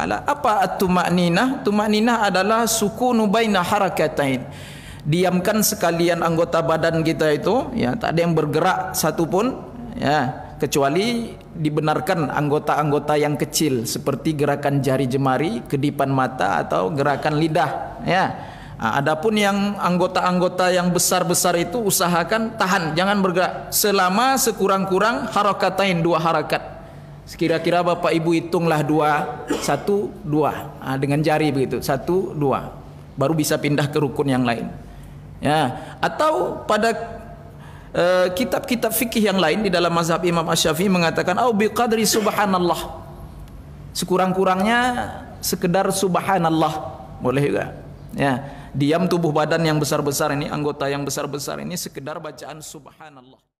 Ala apa at-tumanina? Tumanina adalah sukunu baina harakatain. Diamkan sekalian anggota badan kita itu, ya, tak ada yang bergerak satu pun, ya, kecuali dibenarkan anggota-anggota yang kecil seperti gerakan jari jemari, kedipan mata atau gerakan lidah, ya. Nah, ha, adapun yang anggota-anggota yang besar-besar itu usahakan tahan, jangan bergerak selama sekurang-kurang harakatain dua harakat. Harakat. Sekira-kira bapak ibu hitunglah dua, satu, dua, ha, dengan jari begitu, satu, dua, baru bisa pindah ke rukun yang lain. Ya, atau pada eh, kitab-kitab uh, fikih yang lain di dalam mazhab Imam Ash-Shafi'i mengatakan, au biqadri subhanallah, sekurang-kurangnya sekedar subhanallah boleh juga. Ya, diam tubuh badan yang besar-besar ini, anggota yang besar-besar ini sekedar bacaan subhanallah.